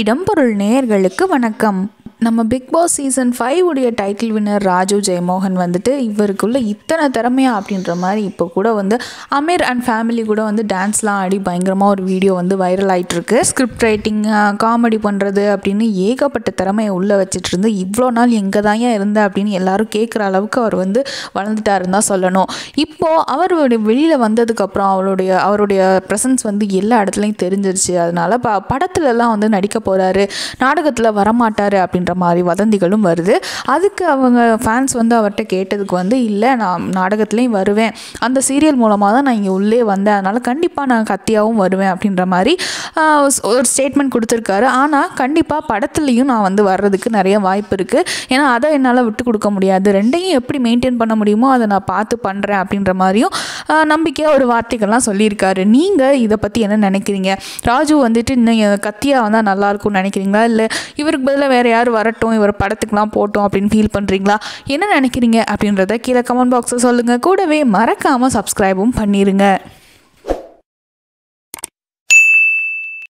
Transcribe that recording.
இடம்பொருள் நேயர்களுக்கு வணக்கம் நம்ம பிக் பாஸ் சீசன் ஃபைவ் உடைய டைட்டில் வின்னர் ராஜு ஜெயமோகன் வந்துட்டு இவருக்குள்ள இத்தனை திறமையா அப்படின்ற மாதிரி இப்போ கூட வந்து அமீர் அண்ட் ஃபேமிலி கூட வந்து டான்ஸ்லாம் ஆடி பயங்கரமாக ஒரு வீடியோ வந்து வைரல் ஆகிட்டுருக்கு ஸ்கிரிப்ட் ரைட்டிங் காமெடி பண்ணுறது அப்படின்னு ஏகப்பட்ட திறமையை உள்ளே வச்சுட்டு இருந்து இவ்வளோ நாள் எங்கே தான் இருந்த அப்படின்னு எல்லாரும் கேட்குற அளவுக்கு அவர் வந்து வளர்ந்துட்டாருன்னு தான் சொல்லணும் இப்போது அவருடைய வெளியில் வந்ததுக்கப்புறம் அவருடைய அவருடைய ப்ரெசன்ஸ் வந்து எல்லா இடத்துலையும் தெரிஞ்சிருச்சு அதனால் ப படத்துலலாம் வந்து நடிக்க போகிறாரு நாடகத்தில் வரமாட்டார் அப்படின்ற அப்படின்ற மாதிரி வதந்திகளும் வருது அதுக்கு அவங்க ஃபேன்ஸ் வந்து அவர்கிட்ட கேட்டதுக்கு வந்து இல்லை நான் நாடகத்துலேயும் வருவேன் அந்த சீரியல் மூலமாக தான் நான் இங்கே உள்ளே வந்தேன் அதனால் கண்டிப்பாக நான் கத்தியாகவும் வருவேன் அப்படின்ற மாதிரி ஒரு ஸ்டேட்மெண்ட் கொடுத்துருக்காரு ஆனால் கண்டிப்பாக படத்துலேயும் நான் வந்து வர்றதுக்கு நிறைய வாய்ப்பு இருக்குது ஏன்னா அதை என்னால் விட்டு கொடுக்க முடியாது ரெண்டையும் எப்படி மெயின்டைன் பண்ண முடியுமோ அதை நான் பார்த்து பண்ணுறேன் அப்படின்ற மாதிரியும் நம்பிக்கையாக ஒரு வார்த்தைகள்லாம் சொல்லியிருக்காரு நீங்கள் இதை பற்றி என்ன நினைக்கிறீங்க ராஜு வந்துட்டு இன்னும் கத்தியாக வந்தால் நல்லாயிருக்கும்னு நினைக்கிறீங்களா இல்லை இவருக்கு பதிலாக வேறு யார் வரட்டும் இவர் படத்துக்கெலாம் போட்டோம் அப்படின்னு ஃபீல் பண்ணுறீங்களா என்ன நினைக்கிறீங்க அப்படின்றத கீழே கமெண்ட் பாக்ஸில் சொல்லுங்கள் கூடவே மறக்காமல் சப்ஸ்கிரைபும் பண்ணிடுங்க